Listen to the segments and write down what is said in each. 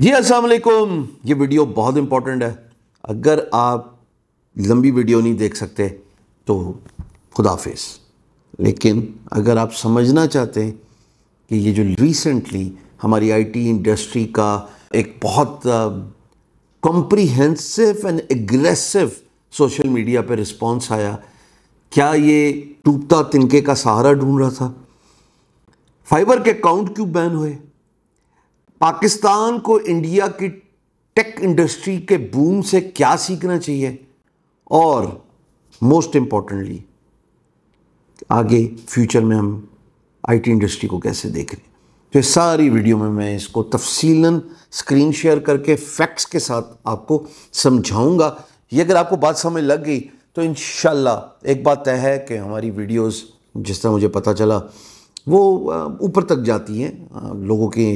जी असलकुम ये वीडियो बहुत इम्पॉर्टेंट है अगर आप लंबी वीडियो नहीं देख सकते तो खुदाफिज लेकिन अगर आप समझना चाहते हैं कि ये जो रिसेंटली हमारी आईटी इंडस्ट्री का एक बहुत comprehensive and aggressive social media पे रिस्पांस आया क्या ये टूटता तिनके का सहारा ढूंढ रहा था फाइबर के अकाउंट क्यों बैन हुए पाकिस्तान को इंडिया की टेक इंडस्ट्री के बूम से क्या सीखना चाहिए और मोस्ट इम्पॉर्टेंटली आगे फ्यूचर में हम आईटी इंडस्ट्री को कैसे देख रहे हैं तो सारी वीडियो में मैं इसको तफसीला स्क्रीन शेयर करके फैक्ट्स के साथ आपको समझाऊंगा ये अगर आपको बात समझ लग गई तो इन एक बात तय है कि हमारी वीडियोज़ जिस तरह मुझे पता चला वो ऊपर तक जाती हैं लोगों के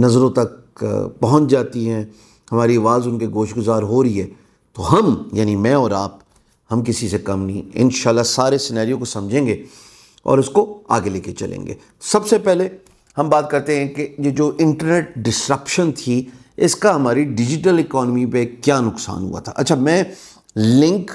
नज़रों तक पहुंच जाती हैं हमारी आवाज़ उनके गोश गुजार हो रही है तो हम यानी मैं और आप हम किसी से कम नहीं इन सारे सिनेरियो को समझेंगे और उसको आगे लेके चलेंगे सबसे पहले हम बात करते हैं कि ये जो इंटरनेट डिस्ट्रप्शन थी इसका हमारी डिजिटल इकोनॉमी पे क्या नुकसान हुआ था अच्छा मैं लिंक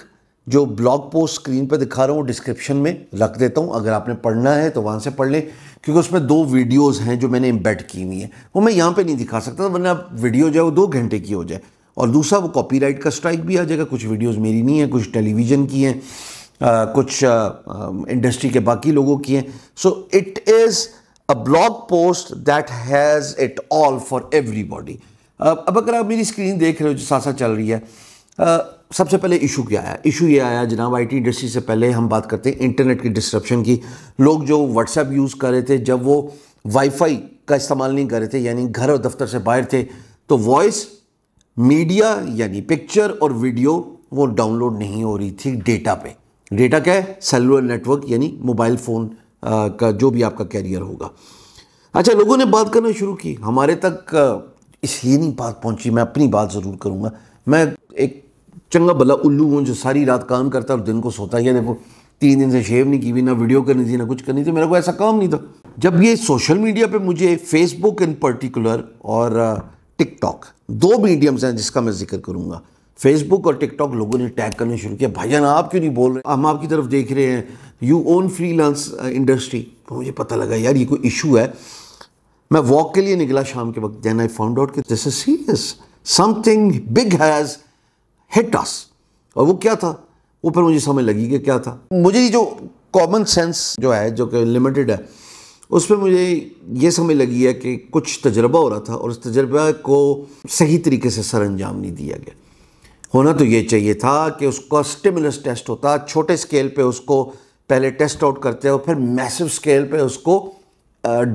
जो ब्लॉग पोस्ट स्क्रीन पर दिखा रहा हूँ डिस्क्रिप्शन में रख देता हूँ अगर आपने पढ़ना है तो वहाँ से पढ़ लें क्योंकि उसमें दो वीडियोस हैं जो मैंने इम्बेड की हुई हैं वो मैं यहाँ पे नहीं दिखा सकता वरना वीडियो जो है वो दो घंटे की हो जाए और दूसरा वो कॉपीराइट का स्ट्राइक भी आ जाएगा कुछ वीडियोस मेरी नहीं है कुछ टेलीविज़न की हैं कुछ इंडस्ट्री के बाकी लोगों की हैं so it is a blog post that has it all for everybody अब अगर आप मेरी स्क्रीन देख रहे हो जो साथ साथ चल रही है सबसे पहले इशू क्या आया इशू ये आया जनाब आईटी इंडस्ट्री से पहले हम बात करते हैं इंटरनेट की डिस्ट्रप्शन की लोग जो व्हाट्सएप यूज़ कर रहे थे जब वो वाईफाई का इस्तेमाल नहीं कर रहे थे यानी घर और दफ्तर से बाहर थे तो वॉइस मीडिया यानी पिक्चर और वीडियो वो डाउनलोड नहीं हो रही थी डेटा पे डेटा क्या है सेलुलर नेटवर्क यानी मोबाइल फ़ोन का जो भी आपका कैरियर होगा अच्छा लोगों ने बात करना शुरू की हमारे तक इसलिए नहीं बात पहुंची मैं अपनी बात ज़रूर करूँगा मैं एक चंगा भला उल्लू हूँ जो सारी रात काम करता और दिन को सोता ही देखो तीन दिन से शेव नहीं की हुई ना वीडियो करनी थी ना कुछ करनी थी मेरे को ऐसा काम नहीं था जब ये सोशल मीडिया पे मुझे फेसबुक इन पर्टिकुलर और टिकटॉक दो मीडियम्स हैं जिसका मैं जिक्र करूँगा फेसबुक और टिकटॉक लोगों ने टैग करने शुरू किया भाईजान आप क्यों नहीं बोल रहे हम आपकी तरफ देख रहे हैं यू ओन फ्रीलांस इंडस्ट्री तो मुझे पता लगा यार ये कोई इशू है मैं वॉक के लिए निकला शाम के वक्त देन आई फाउंड आउट कि this is serious something big has hit us और वो क्या था वो फिर मुझे समझ लगी कि क्या था मुझे जो कॉमन सेंस जो है जो कि लिमिटेड है उस पर मुझे ये समझ लगी है कि कुछ तजर्बा हो रहा था और उस तजर्बा को सही तरीके से सर अंजाम नहीं दिया गया होना तो ये चाहिए था कि उसका स्टिमुलस टेस्ट होता छोटे स्केल पे उसको पहले टेस्ट आउट करते और फिर मैसिव स्केल पे उसको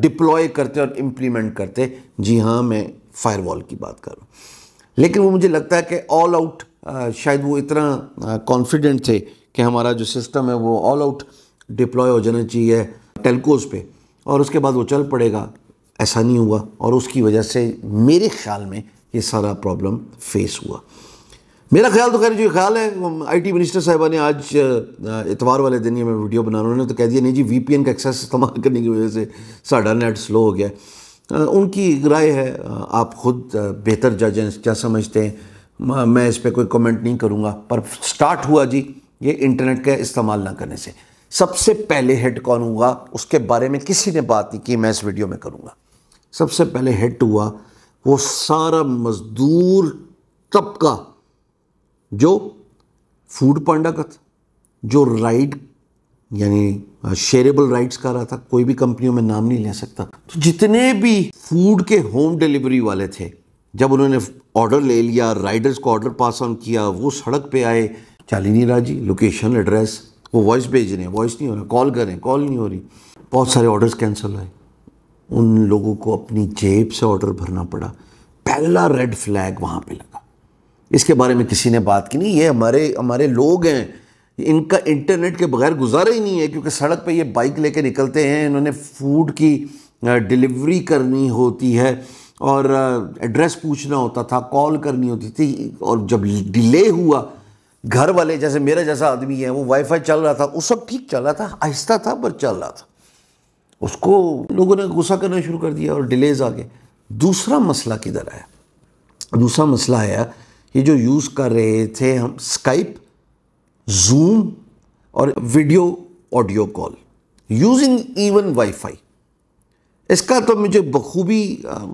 डिप्लॉय करते और इम्प्लीमेंट करते जी हाँ मैं फायरवॉल की बात कर रहा हूँ लेकिन वो मुझे लगता है कि ऑल आउट शायद वो इतना कॉन्फिडेंट थे कि हमारा जो सिस्टम है वो ऑल आउट डिप्लॉय हो जाना चाहिए टेलकोज पे और उसके बाद वो चल पड़ेगा ऐसा नहीं हुआ और उसकी वजह से मेरे ख्याल में ये सारा प्रॉब्लम फेस हुआ मेरा ख्याल तो खैर जो ख्याल है आईटी मिनिस्टर साहबा ने आज इतवार वाले दिन ये मैं वीडियो बना रहा उन्होंने तो कह दिया नहीं जी वीपीएन का एक्सेस इस्तेमाल करने की वजह से साढ़ा नेट स्लो हो गया उनकी राय है आप खुद बेहतर जज हैं क्या समझते हैं मैं इस पर कोई कमेंट नहीं करूँगा पर स्टार्ट हुआ जी ये इंटरनेट का इस्तेमाल ना करने से सबसे पहले हेड कौन हुआ उसके बारे में किसी ने बात नहीं की मैं इस वीडियो में करूँगा सबसे पहले हेड हुआ वो सारा मज़दूर तबका जो फूड पांडा का था जो राइड यानी शेयरेबल राइट्स का रहा था कोई भी कंपनियों में नाम नहीं ले सकता तो जितने भी फूड के होम डिलीवरी वाले थे जब उन्होंने ऑर्डर ले लिया राइडर्स को ऑर्डर पास ऑन किया वो सड़क पे आए चाली नहीं राजी लोकेशन एड्रेस वो वॉइस भेज रहे हैं वॉइस नहीं हो रहा कॉल कर रहे हैं कॉल नहीं हो रही बहुत सारे ऑर्डर्स कैंसिल आए उन लोगों को अपनी जेब से ऑर्डर भरना पड़ा पहला रेड फ्लैग वहाँ पे लगा इसके बारे में किसी ने बात की नहीं ये हमारे हमारे लोग हैं इनका इंटरनेट के बगैर गुजारा ही नहीं है क्योंकि सड़क पे ये बाइक लेके निकलते हैं इन्होंने फूड की डिलीवरी करनी होती है और एड्रेस पूछना होता था कॉल करनी होती थी और जब डिले हुआ घर वाले जैसे मेरा जैसा आदमी है वो वाईफाई चल रहा था उस सब ठीक चल रहा था आहिस्ता था पर चल रहा था उसको लोगों ने गुस्सा करना शुरू कर दिया और डिलेज आ गए दूसरा मसला किधर आया दूसरा मसला आया ये जो यूज़ कर रहे थे हम स्काइप जूम और video audio call using even wifi इसका तो मुझे बखूबी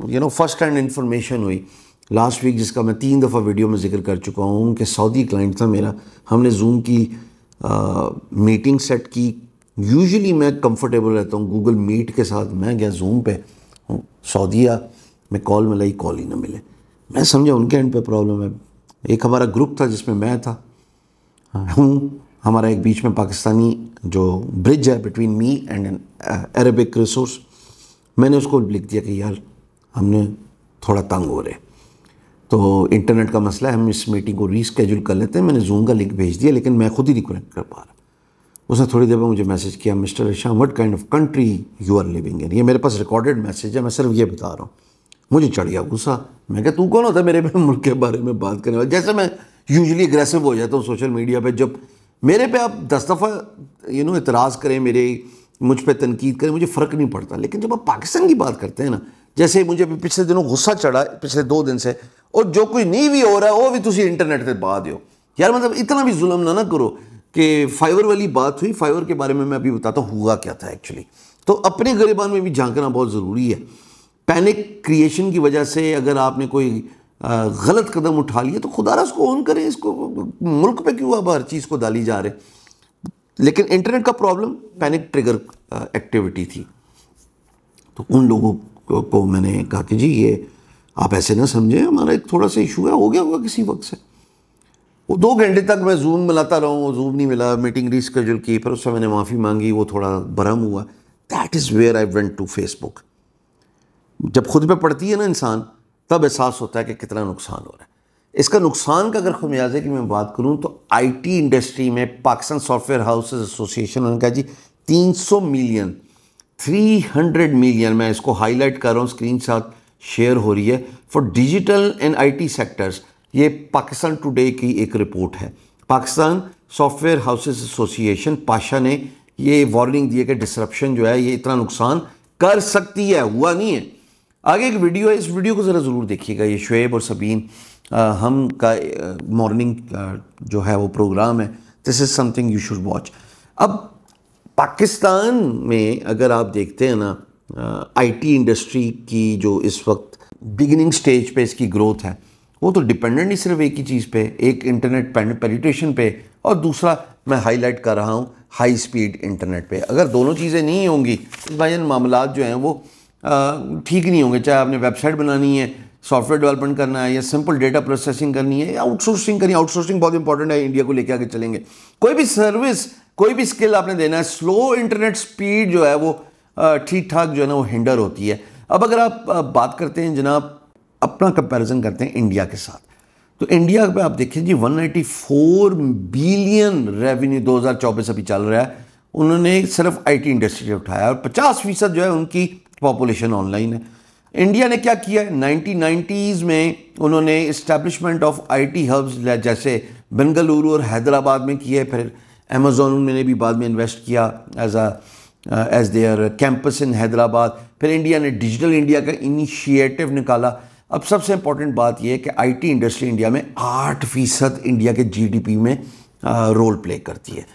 you know first hand information हुई लास्ट वीक जिसका मैं तीन दफ़ा वीडियो में जिक्र कर चुका हूँ कि सऊदी क्लाइंट था मेरा हमने जूम की आ, मीटिंग सेट की यूजुअली मैं कंफर्टेबल रहता हूँ गूगल मीट के साथ मैं गया जूम पे सऊदीया में कॉल में लाई कॉल ही ना मिले मैं समझा उनके एंड पे प्रॉब्लम है एक हमारा ग्रुप था जिसमें मैं था हाँ। हूँ हमारा एक बीच में पाकिस्तानी जो ब्रिज है between me and an Arabic resource मैंने उसको लिख दिया कि यार हमने थोड़ा तंग हो रहे तो इंटरनेट का मसला है हम इस मीटिंग को रीस्केड्यूल कर लेते हैं मैंने जूम का लिंक भेज दिया लेकिन मैं खुद ही नहीं कनेक्ट कर पा रहा उसने थोड़ी देर में मुझे मैसेज किया mister Risham what kind of country you are living in ये मेरे पास रिकॉर्डेड मैसेज है मैं सिर्फ ये बता रहा हूँ मुझे चढ़ गया गुस्सा मैं क्या तू कौन होता है मेरे मुल्क के बारे में बात करने वाला जैसे मैं यूजली अग्रेसिव हो जाता हूँ सोशल मीडिया पर जब मेरे पे आप दस दफ़ा यू नो इतराज़ करें मेरे मुझ पर तनकीद करें मुझे फ़र्क नहीं पड़ता लेकिन जब आप पाकिस्तान की बात करते हैं ना जैसे मुझे अभी पिछले दिनों गुस्सा चढ़ा पिछले दो दिन से और जो कोई नहीं भी हो रहा है वो भी तुम इंटरनेट पर पा दो यार मतलब इतना भी जुल्म ना ना करो कि फाइवर वाली बात हुई फाइवर के बारे में मैं अभी बताता हूँ हुआ क्या था एक्चुअली तो अपने गरीबान में भी झांकना बहुत ज़रूरी है पैनिक क्रिएशन की वजह से अगर आपने कोई गलत कदम उठा लिया तो खुदारा उसको ऑन करें इसको मुल्क पे क्यों अब हर चीज़ को डाली जा रही लेकिन इंटरनेट का प्रॉब्लम पैनिक ट्रिगर एक्टिविटी थी तो उन लोगों को, को मैंने कहा कि जी ये आप ऐसे ना समझें हमारा एक थोड़ा सा इशू है हो गया होगा किसी वक्त से वो दो घंटे तक मैं जूम मिलाता रहा हूँ जूम नहीं मिला मीटिंग रिस्केड्यूल की पर उससे मैंने माफ़ी मांगी वो थोड़ा भरम हुआ that is where I went to Facebook जब खुद पे पड़ती है ना इंसान तब एहसास होता है कि कितना नुकसान हो रहा है इसका नुकसान का अगर खमियाजे की मैं बात करूँ तो टी इंडस्ट्री में पाकिस्तान सॉफ्टवेयर हाउसेज एसोसिएशन उन्होंने कहा जी सौ मिलियन 300 मिलियन मैं इसको हाईलाइट कर रहा हूँ स्क्रीन साथ शेयर हो रही है for digital and IT sectors ये पाकिस्तान टुडे की एक रिपोर्ट है Pakistan software houses association PASHA ने ये वार्निंग दी है कि डिसरप्शन जो है ये इतना नुकसान कर सकती है हुआ नहीं है आगे एक वीडियो है इस वीडियो को ज़रा ज़रूर देखिएगा ये शुएब और सबीन हम का मॉर्निंग जो है वो प्रोग्राम है this is something you should watch अब पाकिस्तान में अगर आप देखते हैं ना आईटी इंडस्ट्री की जो इस वक्त बिगिनिंग स्टेज पे इसकी ग्रोथ है वो तो डिपेंडेंट ही सिर्फ एक ही चीज़ पे एक इंटरनेट पेनिट्रेशन पे और दूसरा मैं हाईलाइट कर रहा हूँ हाई स्पीड इंटरनेट पे अगर दोनों चीज़ें नहीं होंगी तो भाई मामला जो हैं वो ठीक नहीं होंगे चाहे आपने वेबसाइट बनानी है सॉफ्टवेयर डेवलपमेंट करना है या सिंपल डेटा प्रोसेसिंग करनी है या आउटसोर्सिंग करनी है आउटसोर्सिंग बहुत इंपॉर्टेंट है इंडिया को लेकर आगे चलेंगे कोई भी सर्विस कोई भी स्किल आपने देना है स्लो इंटरनेट स्पीड जो है वो ठीक ठाक जो है ना वो हिंडर होती है अब अगर आप बात करते हैं जनाब अपना कंपेरिजन करते हैं इंडिया के साथ तो इंडिया पर आप देखिए जी 194 बिलियन रेवेन्यू 2024 अभी चल रहा है उन्होंने सिर्फ आईटी इंडस्ट्री उठाया और 50 फीसद जो है उनकी पॉपुलेशन ऑनलाइन है इंडिया ने क्या किया नाइन्टीज़ में उन्होंने इस्टेब्लिशमेंट ऑफ आईटी हब्स जैसे बेंगलुरु और हैदराबाद में किए फिर अमेज़ोन ने भी बाद में इन्वेस्ट किया as uh as their campus in Hyderabad फिर इंडिया ने डिजिटल इंडिया का इनिशिएटिव निकाला अब सबसे इम्पॉर्टेंट बात यह है कि आईटी इंडस्ट्री इंडिया में आठ फीसद इंडिया के जीडीपी में रोल uh, प्ले करती है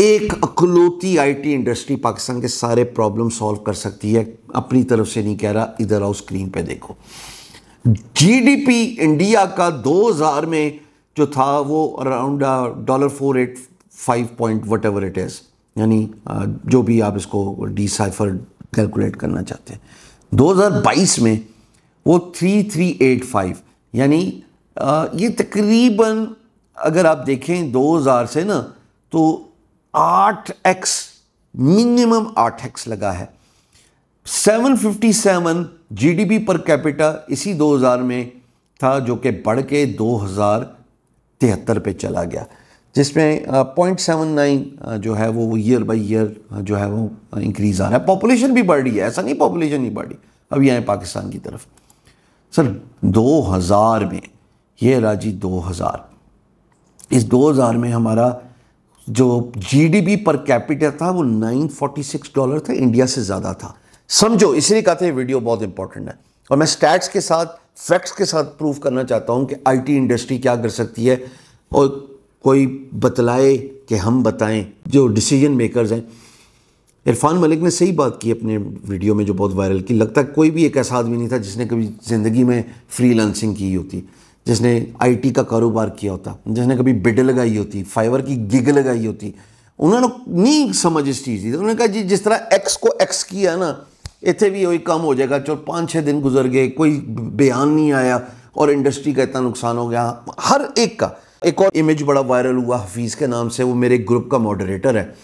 एक अकलौती आईटी इंडस्ट्री पाकिस्तान के सारे प्रॉब्लम सॉल्व कर सकती है अपनी तरफ से नहीं कह रहा इधर आओ स्क्रीन पे देखो जीडीपी इंडिया का 2000 में जो था वो around dollar four eight five point whatever it is यानी uh, जो भी आप इसको डिसाइफर कैलकुलेट करना चाहते हैं 2022 में वो 3385 यानी uh, ये तकरीबन अगर आप देखें 2000 से ना तो आठ एक्स मिनिमम आठ एक्स लगा है 757 जीडीपी पर कैपिटा इसी 2000 में था जो कि बढ़ के दो हज़ार तिहत्तर पे चला गया जिसमें पॉइंट सेवन नाइन जो है वो ईयर बाय ईयर जो है वो इंक्रीज़ आ रहा है पॉपुलेशन भी बढ़ रही है ऐसा नहीं पॉपुलेशन नहीं बढ़ी अभी आए पाकिस्तान की तरफ सर 2000 में ये राजी दो 2000 इस 2000 में हमारा जो जीडीपी पर कैपिटल था वो 946 डॉलर था इंडिया से ज़्यादा था समझो इसलिए कहते हैं वीडियो बहुत इंपॉर्टेंट है और मैं स्टैट्स के साथ फैक्ट्स के साथ प्रूव करना चाहता हूँ कि आईटी इंडस्ट्री क्या कर सकती है और कोई बतलाए कि हम बताएं जो डिसीजन मेकर्स हैं इरफान मलिक ने सही बात की अपने वीडियो में जो बहुत वायरल की लगता है कोई भी एक ऐसा आदमी नहीं था जिसने कभी ज़िंदगी में फ्री की होती जिसने आईटी का कारोबार किया होता जिसने कभी बिड लगाई होती फाइबर की गिग लगाई होती उन्होंने नहीं समझ इस चीज़ की उन्होंने कहा जी जिस तरह एक्स को एक्स किया ना इतने भी वही काम हो जाएगा चलो पाँच छः दिन गुजर गए कोई बयान नहीं आया और इंडस्ट्री का इतना नुकसान हो गया हर एक का एक और इमेज बड़ा वायरल हुआ हफीज़ के नाम से वो मेरे ग्रुप का मॉडरेटर है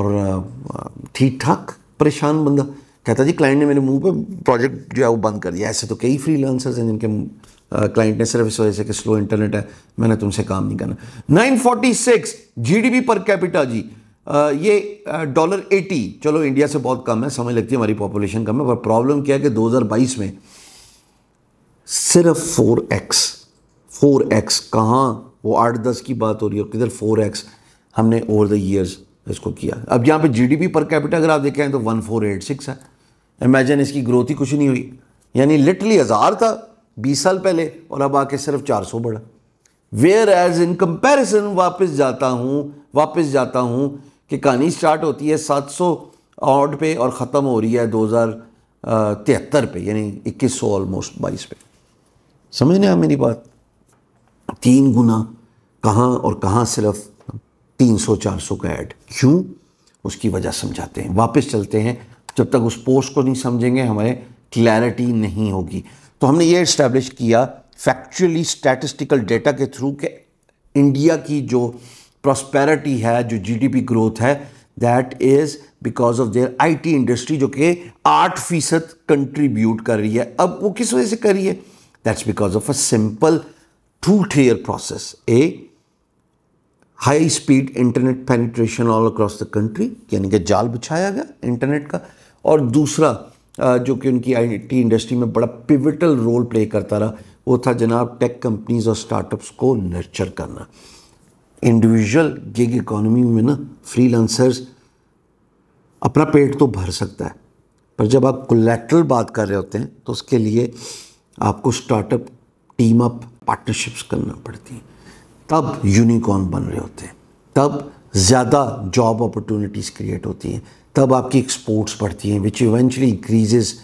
और ठीक ठाक परेशान बंदा कहता जी क्लाइंट ने मेरे मुंह पे प्रोजेक्ट जो है वो बंद कर दिया ऐसे तो कई फ्रीलांसर्स हैं जिनके क्लाइंट uh, ने सिर्फ इस वजह से कि स्लो इंटरनेट है मैंने तुमसे काम नहीं करना 946 जीडीपी पर कैपिटा जी आ, uh, ये डॉलर uh, एटी चलो इंडिया से बहुत कम है समय लगती है हमारी पॉपुलेशन कम है पर प्रॉब्लम क्या है कि 2022 में सिर्फ 4x 4x कहाँ वो आठ दस की बात हो रही है किधर 4x हमने ओवर द ईयर्स इसको किया अब यहाँ पे जीडीपी पर कैपिटा अगर आप देखें तो 1486 है इमेजिन इसकी ग्रोथ ही कुछ नहीं हुई यानी लिटरली हज़ार था बीस साल पहले और अब आके सिर्फ चार सौ बढ़ा वेयर एज इन कंपेरिजन वापस जाता हूँ वापस जाता हूँ कि कहानी स्टार्ट होती है सात सौ ऑड पे और ख़त्म हो रही है दो हज़ार तिहत्तर पे यानी इक्कीस सौ ऑलमोस्ट बाईस पे समझ नहीं आ मेरी बात तीन गुना कहाँ और कहाँ सिर्फ तीन सौ चार सौ का ऐड क्यों उसकी वजह समझाते हैं वापस चलते हैं जब तक उस पोस्ट को नहीं समझेंगे हमारे क्लैरिटी नहीं होगी तो हमने ये इस्टेब्लिश किया फैक्चुअली स्टैटिस्टिकल डेटा के थ्रू कि इंडिया की जो प्रॉस्पेरिटी है जो जीडीपी ग्रोथ है that is because of their IT industry जो कि आठ फीसद कंट्रीब्यूट कर रही है अब वो किस वजह से कर रही है that's because of a simple two tier process a high speed internet penetration all across the country यानी कि जाल बिछाया गया इंटरनेट का और दूसरा जो कि उनकी आईटी इंडस्ट्री में बड़ा पिविटल रोल प्ले करता रहा वो था जनाब टेक कंपनीज और स्टार्टअप्स को नर्चर करना इंडिविजुअल गिग इकोनॉमी में ना फ्रीलांसर्स अपना पेट तो भर सकता है पर जब आप कोलेट्रल बात कर रहे होते हैं तो उसके लिए आपको स्टार्टअप टीम अप पार्टनरशिप्स करना पड़ती हैं तब यूनिकॉर्न बन रहे होते हैं तब ज़्यादा जॉब अपॉर्चुनिटीज़ क्रिएट होती हैं तब आपकी एक्सपोर्ट्स बढ़ती हैं which eventually increases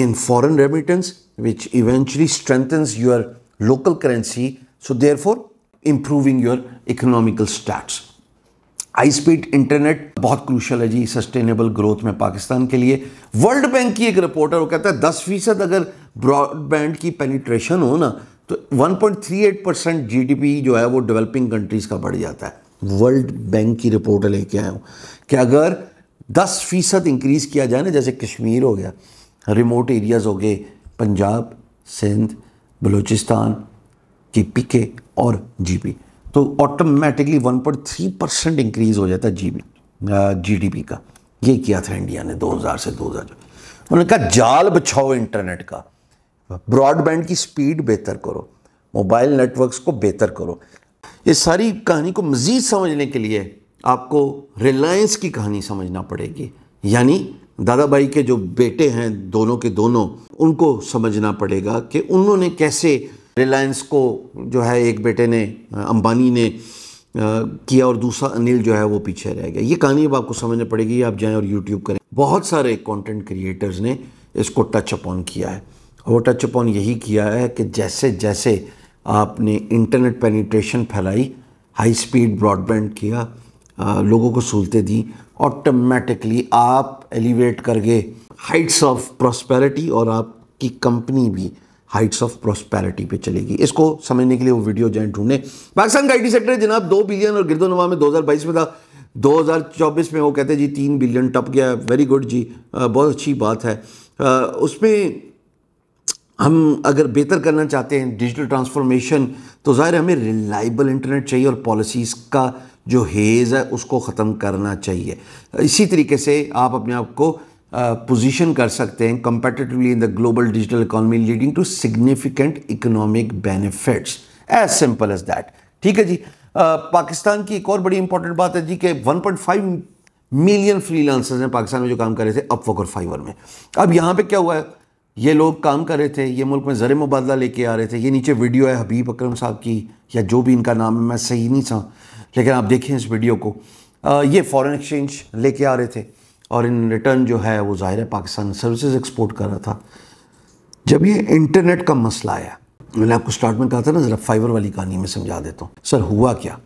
in foreign remittance which eventually strengthens your local currency so therefore improving your economical stats high speed internet बहुत क्रूशल है जी सस्टेनेबल ग्रोथ में पाकिस्तान के लिए वर्ल्ड बैंक की एक रिपोर्ट है वो कहता है दस फीसद अगर ब्रॉडबैंड की पेनिट्रेशन हो ना तो 1.38 परसेंट जी जो है वो डेवलपिंग कंट्रीज़ का बढ़ जाता है वर्ल्ड बैंक की रिपोर्ट लेके आया हूँ कि अगर 10 फीसद इंक्रीज़ किया जाए ना जैसे कश्मीर हो गया रिमोट एरियाज़ हो गए पंजाब सिंध बलूचिस्तान के पी के और जी पी तो ऑटोमेटिकली 1.3 परसेंट इंक्रीज़ हो जाता जी जीडीपी का ये किया था इंडिया ने 2000 से 2000 उन्होंने कहा जाल बिछाओ इंटरनेट का ब्रॉडबैंड की स्पीड बेहतर करो मोबाइल नेटवर्क्स को बेहतर करो इस सारी कहानी को मज़ीद समझने के लिए आपको रिलायंस की कहानी समझना पड़ेगी यानी दादा भाई के जो बेटे हैं दोनों के दोनों उनको समझना पड़ेगा कि उन्होंने कैसे रिलायंस को जो है एक बेटे ने अंबानी ने किया और दूसरा अनिल जो है वो पीछे रह गया ये कहानी अब आपको समझना पड़ेगी आप जाएं और यूट्यूब करें बहुत सारे कंटेंट क्रिएटर्स ने इसको टच अपॉन किया है वो टच अपॉन यही किया है कि जैसे जैसे आपने इंटरनेट पेनिट्रेशन फैलाई हाई स्पीड ब्रॉडबैंड किया आ, लोगों को सहूलतें दी ऑटोमेटिकली आप एलिवेट कर गए हाइट्स ऑफ प्रॉस्पेरिटी और आपकी कंपनी भी हाइट्स ऑफ प्रॉस्पेरिटी पे चलेगी इसको समझने के लिए वो वीडियो जैन ढूंढें पाकिस्तान का आईटी सेक्टर जनाब दो बिलियन और नवा में 2022 में था 2024 में वो कहते हैं जी तीन बिलियन टप गया वेरी गुड जी बहुत अच्छी बात है उसमें हम अगर बेहतर करना चाहते हैं डिजिटल ट्रांसफॉर्मेशन तो ज़ाहिर हमें रिलायबल इंटरनेट चाहिए और पॉलिसीज़ का जो हेज़ है उसको ख़त्म करना चाहिए इसी तरीके से आप अपने आप को पोजीशन कर सकते हैं competitively in the global digital economy leading to significant economic benefits as simple as that ठीक है जी आ, पाकिस्तान की एक और बड़ी इंपॉर्टेंट बात है जी कि 1.5 मिलियन फ्रीलांसर्स हैं पाकिस्तान में जो काम कर रहे थे अपवर्क और फाइवर में अब यहाँ पे क्या हुआ है ये लोग काम कर रहे थे ये मुल्क में ज़र मुबादला लेके आ रहे थे ये नीचे वीडियो है हबीब अकरम साहब की या जो भी इनका नाम है मैं सही नहीं था लेकिन आप देखें इस वीडियो को आ, ये फॉरेन एक्सचेंज लेके आ रहे थे और इन रिटर्न जो है वो ज़ाहिर है पाकिस्तान सर्विसेज एक्सपोर्ट कर रहा था जब ये इंटरनेट का मसला आया मैंने आपको स्टार्ट में कहा था ना ज़रा फाइबर वाली कहानी में समझा देता हूँ सर हुआ क्या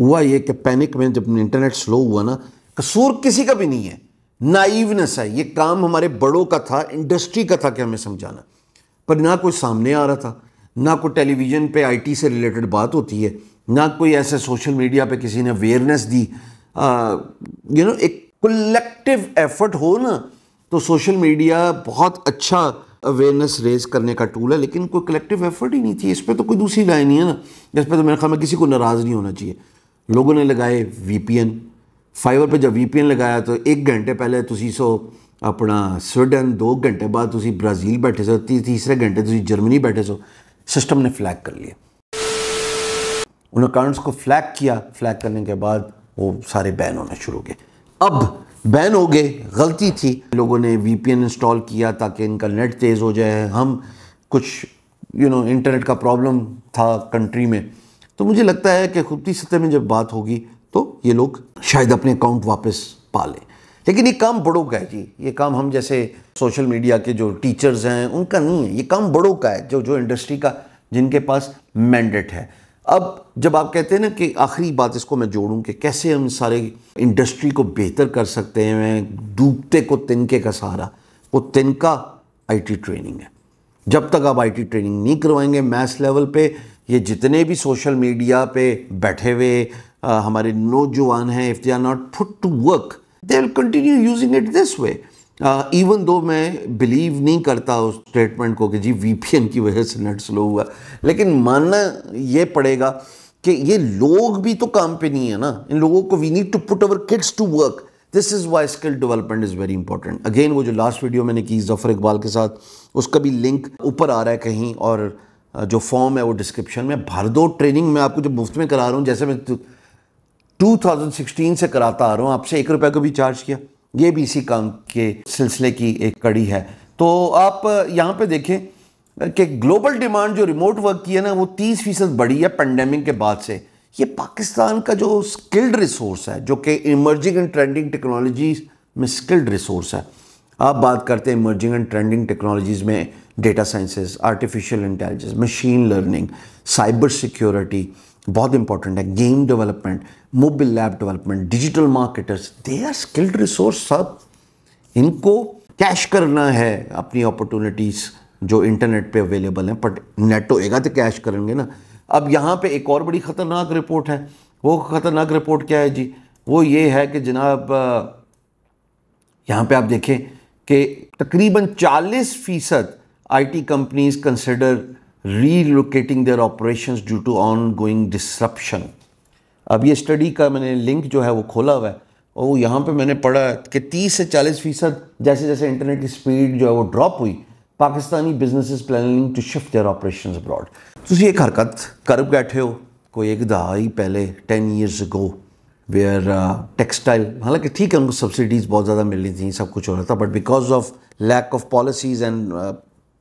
हुआ ये कि पैनिक में जब इंटरनेट स्लो हुआ ना कसूर किसी का भी नहीं है नाइवनेस है ये काम हमारे बड़ों का था इंडस्ट्री का था कि हमें समझाना पर ना कोई सामने आ रहा था ना कोई टेलीविज़न पे आईटी से रिलेटेड बात होती है ना कोई ऐसे सोशल मीडिया पे किसी ने अवेयरनेस दी यू नो एक कलेक्टिव एफर्ट हो ना तो सोशल मीडिया बहुत अच्छा अवेयरनेस रेज करने का टूल है लेकिन कोई कलेक्टिव एफर्ट ही नहीं थी इस पर तो कोई दूसरी लाइन ही है ना इस पर तो मेरे ख्याल में किसी को नाराज़ नहीं होना चाहिए लोगों ने लगाए वी फाइबर पर जब वीपीएन लगाया तो एक घंटे पहले तुम सो अपना स्वीडन दो घंटे बाद ब्राज़ील बैठे सो ती तीसरे घंटे जर्मनी बैठे सो सिस्टम ने फ्लैग कर लिया उन अकाउंट्स को फ्लैग किया फ्लैग करने के बाद वो सारे बैन होने शुरू हो गए अब बैन हो गए गलती थी लोगों ने वीपीएन इंस्टॉल किया ताकि इनका नेट तेज़ हो जाए हम कुछ यू नो इंटरनेट का प्रॉब्लम था कंट्री में तो मुझे लगता है कि की सतह में जब बात होगी तो ये लोग शायद अपने अकाउंट वापस पा लें लेकिन ये काम बड़ों का है जी ये काम हम जैसे सोशल मीडिया के जो टीचर्स हैं उनका नहीं है ये काम बड़ों का है जो जो इंडस्ट्री का जिनके पास मैंडेट है अब जब आप कहते हैं ना कि आखिरी बात इसको मैं जोड़ूं कि कैसे हम सारे इंडस्ट्री को बेहतर कर सकते हैं डूबते को तिनके का सहारा वो तिनका आईटी ट्रेनिंग है जब तक आप आईटी ट्रेनिंग नहीं करवाएंगे मैथ लेवल पे ये जितने भी सोशल मीडिया पे बैठे हुए हमारे नौजवान हैं if they are not put to work they will continue using it this way even though मैं बिलीव नहीं करता उस स्टेटमेंट को कि जी वी की वजह से नेट स्लो हुआ लेकिन मानना ये पड़ेगा कि ये लोग भी तो काम पे नहीं है ना इन लोगों को we need to put our kids to work this is why skill development is very important again वो जो लास्ट वीडियो मैंने की जफ़र इकबाल के साथ उसका भी लिंक ऊपर आ रहा है कहीं और जो फॉर्म है वो डिस्क्रिप्शन में दो ट्रेनिंग मैं आपको जो मुफ्त में करा रहा हूँ जैसे मैं तो 2016 से कराता आ रहा हूँ आपसे एक रुपये को भी चार्ज किया ये भी इसी काम के सिलसिले की एक कड़ी है तो आप यहाँ पे देखें कि ग्लोबल डिमांड जो रिमोट वर्क की है ना वो 30 फीसद बढ़ी है पेंडेमिक के बाद से ये पाकिस्तान का जो स्किल्ड रिसोर्स है जो कि इमर्जिंग एंड ट्रेंडिंग टेक्नोलॉजीज में स्किल्ड रिसोर्स है आप बात करते हैं इमर्जिंग एंड ट्रेंडिंग टेक्नोलॉजीज़ में data sciences artificial intelligence machine learning cyber security बहुत इंपॉर्टेंट है game development mobile lab development digital marketers they are skilled resource सब इनको कैश करना है अपनी अपॉर्चुनिटीज़ जो इंटरनेट पे अवेलेबल हैं बट नेट तो होएगा तो कैश करेंगे ना अब यहाँ पे एक और बड़ी ख़तरनाक रिपोर्ट है वो ख़तरनाक रिपोर्ट क्या है जी वो ये है कि जनाब यहाँ पे आप देखें कि तकरीबन 40 फ़ीसद I T companies consider their their due to ongoing disruption अब ये स्टडी का मैंने लिंक जो है वो खोला हुआ है और वो यहाँ पे मैंने पढ़ा कि 30 से 40 फीसद जैसे जैसे इंटरनेट की स्पीड जो है वो ड्रॉप हुई Pakistani is planning to shift their operation abroad तुम एक हरकत कर बैठे हो कोई एक दहाई पहले ten years go where textile हालांकि ठीक है उनको सब्सिडीज़ बहुत ज़्यादा मिल रही थी सब कुछ हो रहा था but because of lack of policies and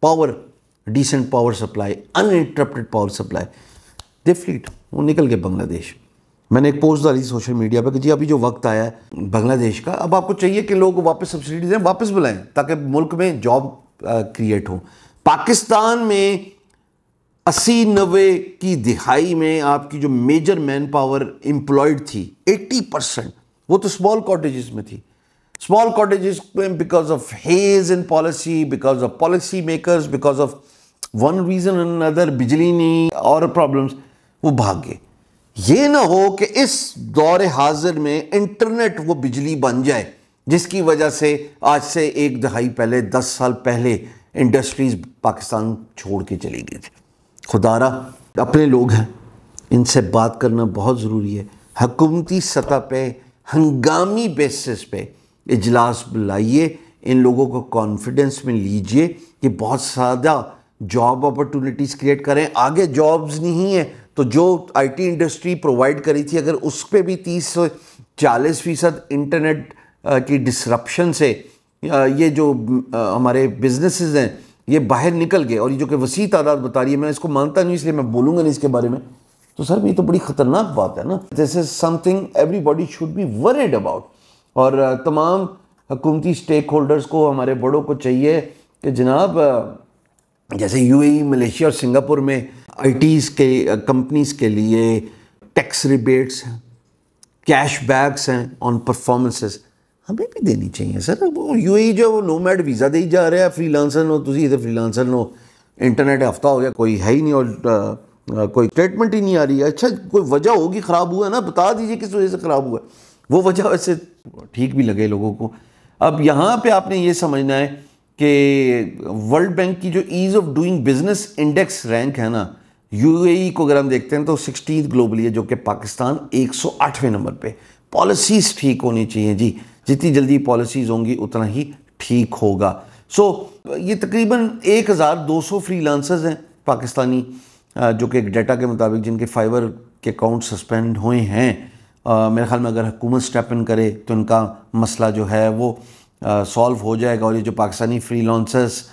power decent power supply uninterrupted power supply they fled वो निकल गए बांग्लादेश मैंने एक पोस्ट डाली सोशल मीडिया पर कि जी अभी जो वक्त आया है बांग्लादेश का अब आपको चाहिए कि लोग वापस सब्सिडी दें वापस बुलाएं ताकि मुल्क में जॉब क्रिएट हो पाकिस्तान में अस्सी नबे की दिहाई में आपकी जो मेजर मैन पावर एम्प्लॉयड थी 80 परसेंट वो तो स्मॉल कॉटेजेस में थी स्मॉल कॉटेजेस में because of haze in policy because of policy makers because of one reason another बिजली नहीं और प्रॉब्लम्स वो भाग गए ये ना हो कि इस दौर हाजिर में इंटरनेट वो बिजली बन जाए जिसकी वजह से आज से एक दहाई पहले दस साल पहले इंडस्ट्रीज़ पाकिस्तान छोड़ के चली गई थी खुदारा अपने लोग हैं इनसे बात करना बहुत ज़रूरी है हकूमती सतह पे हंगामी बेसिस पे इजलास बुलाइए इन लोगों को कॉन्फिडेंस में लीजिए कि बहुत सादा जॉब अपॉर्चुनिटीज़ क्रिएट करें आगे जॉब्स नहीं है तो जो आईटी इंडस्ट्री प्रोवाइड करी थी अगर उस पर भी तीस चालीस फ़ीसद इंटरनेट की डिसरप्शन से ये जो हमारे बिजनेसेस हैं ये बाहर निकल गए और ये जो कि वसी तादाद बता रही है मैं इसको मानता नहीं इसलिए मैं बोलूँगा नहीं इसके बारे में तो सर ये तो बड़ी ख़तरनाक बात है ना this is something everybody should be worried about और तमाम हकूमती स्टेक होल्डर्स को हमारे बड़ों को चाहिए कि जनाब जैसे यूएई मलेशिया और सिंगापुर में आईटीज़ के कंपनीज़ के लिए टैक्स रिबेट्स हैं कैश बैक्स हैं ऑन परफॉर्मेंसेस हमें भी देनी चाहिए सर वो यूएई जो वो नोमैड वीज़ा दे ही जा रहा है फ्रीलांसर नो तुम इधर फ्रीलांसर नो इंटरनेट हफ्ता हो गया कोई है ही नहीं और आ, कोई ट्रीटमेंट ही नहीं आ रही है अच्छा कोई वजह होगी ख़राब हुआ ना बता दीजिए किस वजह से ख़राब हुआ वो वजह वैसे ठीक भी लगे लोगों को अब यहाँ पर आपने ये समझना है कि वर्ल्ड बैंक की जो ease of doing business index rank है ना यूएई e को अगर हम देखते हैं तो सिक्सटीन ग्लोबली है जो कि पाकिस्तान 108वें नंबर पे पॉलिसीज़ ठीक होनी चाहिए जी जितनी जल्दी पॉलिसीज़ होंगी उतना ही ठीक होगा सो so, ये तकरीबन 1200 फ्रीलांसर्स हैं पाकिस्तानी जो कि एक डाटा के मुताबिक जिनके फाइबर के अकाउंट सस्पेंड हुए हैं मेरे ख्याल में अगर हुकूमत स्टेप इन करे तो इनका मसला जो है वो सॉल्व हो जाएगा और ये जो पाकिस्तानी फ्री लॉन्सर्स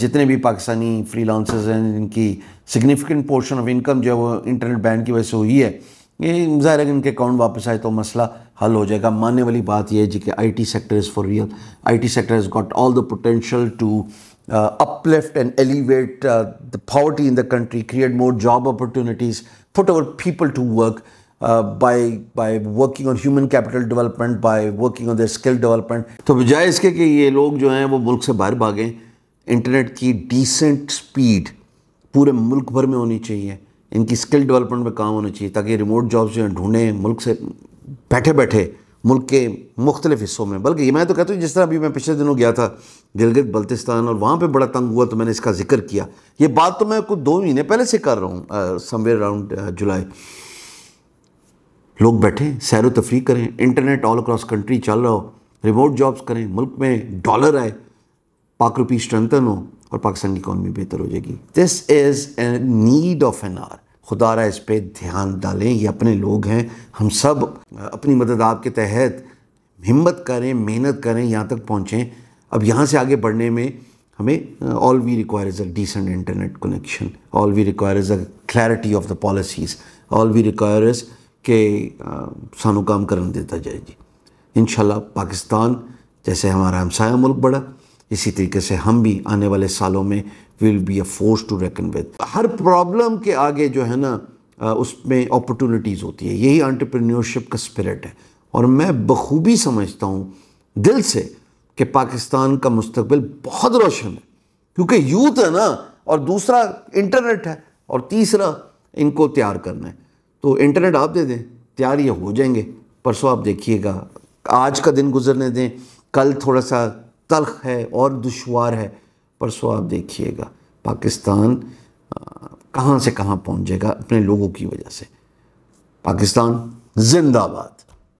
जितने भी पाकिस्तानी फ्री लॉन्सर्स हैं इनकी सिग्निफिकेंट पोर्शन ऑफ इनकम जो है वो इंटरनेट बैन की वजह से हुई है ये ज़ाहिर है इनके अकाउंट वापस आए तो मसला हल हो जाएगा मानने वाली बात यह है जी कि I T sector is for real I T sector is got all the potential to uplift and elevate the the in the country create more job opportunities put our people to work Uh, by working on human capital capital development working on on their skill तो बजाय इसके कि ये लोग जो हैं वो मुल्क से बाहर भागें इंटरनेट की डिसेंट स्पीड पूरे मुल्क भर में होनी चाहिए इनकी स्किल डेवलपमेंट में काम होना चाहिए ताकि रिमोट जॉब्स जो हैं ढूंढें मुल्क से बैठे बैठे मुल्क के मुख्तलिफ हिस्सों में बल्कि मैं तो कहता हूँ जिस तरह अभी मैं पिछले दिनों गया था गिलगित बल्तिस्तान और वहाँ पर बड़ा तंग हुआ तो मैंने इसका जिक्र किया ये बात तो मैं कुछ दो महीने पहले से कर रहा हूँ समवेयर अराउंड जुलाई लोग बैठें सैर तफरी करें इंटरनेट ऑल अक्रॉस कंट्री चल रहा हो रिमोट जॉब्स करें मुल्क में डॉलर आए पाक रुपी स्ट्रेंथन हो और पाकिस्तान की इकॉनमी बेहतर हो जाएगी this is a need of an hour खुदा रहा इस पर ध्यान डालें ये अपने लोग हैं हम सब अपनी मदद आपके तहत हिम्मत करें मेहनत करें यहाँ तक पहुँचें अब यहाँ से आगे बढ़ने में हमें all we require is a decent internet connection all we require is a clarity of the policies all we require is ਕਿ काम कर दिता जाए जी इन शाला पाकिस्तान जैसे हमारा हमसाया मुल्क बड़ा इसी तरीके से हम भी आने वाले सालों में will be a force to reckon with हर प्रॉब्लम के आगे जो है ना उसमें अपॉर्चुनिटीज़ होती है यही आंट्रप्रेन्योरशिप का स्पिरिट है और मैं बखूबी समझता हूँ दिल से कि पाकिस्तान का मुस्तबिल बहुत रोशन है क्योंकि यूथ है ना और दूसरा इंटरनेट है और तीसरा इनको तैयार करना है तो इंटरनेट आप दे दें तैयार ये हो जाएंगे परसों आप देखिएगा आज का दिन गुजरने दें कल थोड़ा सा तलख है और दुशवार है परसों आप देखिएगा पाकिस्तान कहाँ से कहाँ पहुँचेगा अपने लोगों की वजह से पाकिस्तान जिंदाबाद